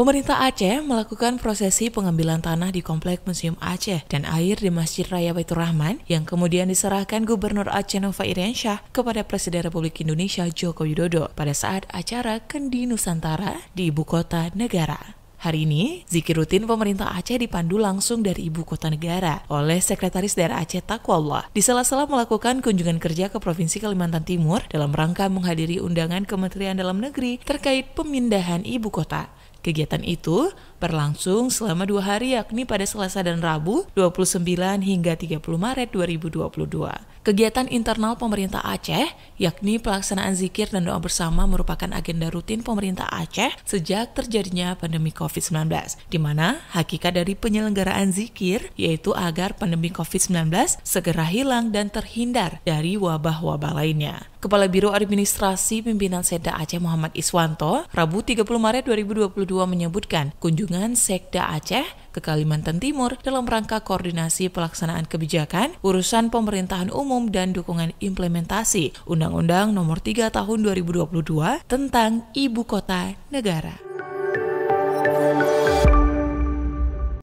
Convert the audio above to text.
Pemerintah Aceh melakukan prosesi pengambilan tanah di Komplek Museum Aceh dan Air di Masjid Raya Baitur Rahman yang kemudian diserahkan Gubernur Aceh Nova Iriansyah kepada Presiden Republik Indonesia Joko Widodo pada saat acara Kendi Nusantara di Ibu Kota Negara. Hari ini, zikir rutin pemerintah Aceh dipandu langsung dari ibu kota negara oleh Sekretaris Daerah Aceh Takwallah di sela-sela melakukan kunjungan kerja ke Provinsi Kalimantan Timur dalam rangka menghadiri undangan Kementerian Dalam Negeri terkait pemindahan ibu kota. Kegiatan itu berlangsung selama dua hari yakni pada Selasa dan Rabu 29 hingga 30 Maret 2022. Kegiatan internal pemerintah Aceh yakni pelaksanaan zikir dan doa bersama merupakan agenda rutin pemerintah Aceh sejak terjadinya pandemi COVID-19, di mana hakikat dari penyelenggaraan zikir yaitu agar pandemi COVID-19 segera hilang dan terhindar dari wabah-wabah lainnya. Kepala Biro Administrasi Pimpinan Sekda Aceh Muhammad Iswanto, Rabu 30 Maret 2022 menyebutkan kunjungan Sekda Aceh ke Kalimantan Timur dalam rangka koordinasi pelaksanaan kebijakan, urusan pemerintahan umum dan dukungan implementasi Undang-Undang Nomor 3 Tahun 2022 tentang Ibu Kota Negara.